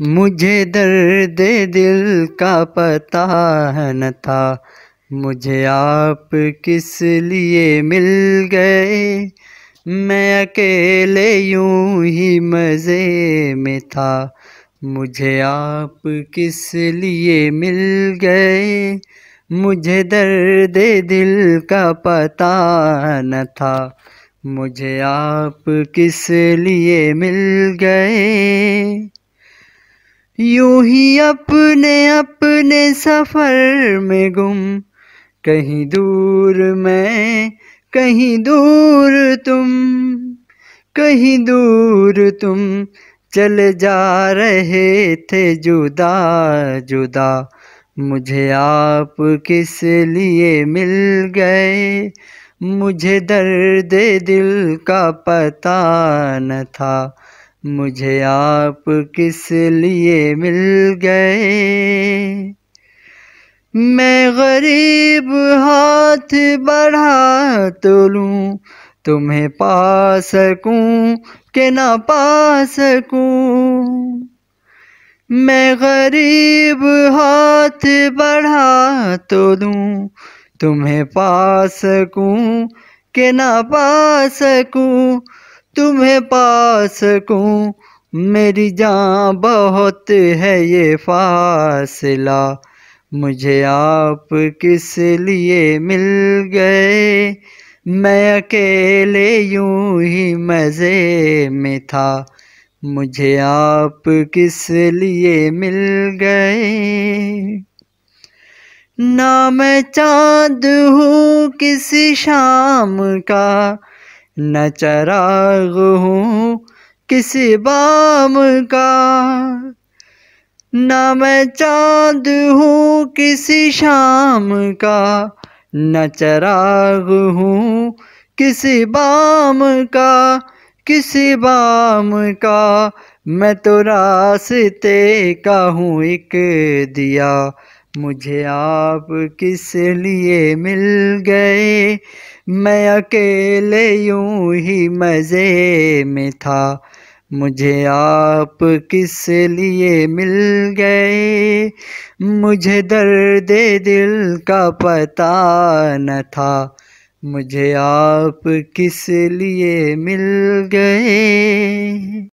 मुझे दर्द दिल का पता न था मुझे आप किस लिए मिल गए मैं अकेले यूं ही मज़े में था मुझे आप किस लिए मिल गए मुझे दर्द दिल का पता न था मुझे आप किस लिए मिल गए यूं ही अपने अपने सफर में गुम कहीं दूर मैं कहीं दूर तुम कहीं दूर तुम चले जा रहे थे जुदा जुदा मुझे आप किस लिए मिल गए मुझे दर्द दिल का पता न था मुझे आप किस लिए मिल गए मैं गरीब हाथ बढ़ा तो लूँ तुम्हें पा सकूँ के ना पा सकूँ मैं गरीब हाथ बढ़ा तो दूँ तुम्हें पा सकूँ के ना पा सकूँ तुम्हें पा कूँ मेरी जान बहुत है ये फासला मुझे आप किस लिए मिल गए मैं अकेले यूं ही मज़े में था मुझे आप किस लिए मिल गए ना मैं चाँद हूँ किसी शाम का न चराग हूँ किसी बाम का न मैं चाँद हूँ किसी शाम का न चराग हूँ किसी बाम का किसी बाम का मैं तो रास्ते का हूँ एक दिया मुझे आप किस लिए मिल गए मैं अकेले यूं ही मज़े में था मुझे आप किस लिए मिल गए मुझे दर्द दिल का पता न था मुझे आप किस लिए मिल गए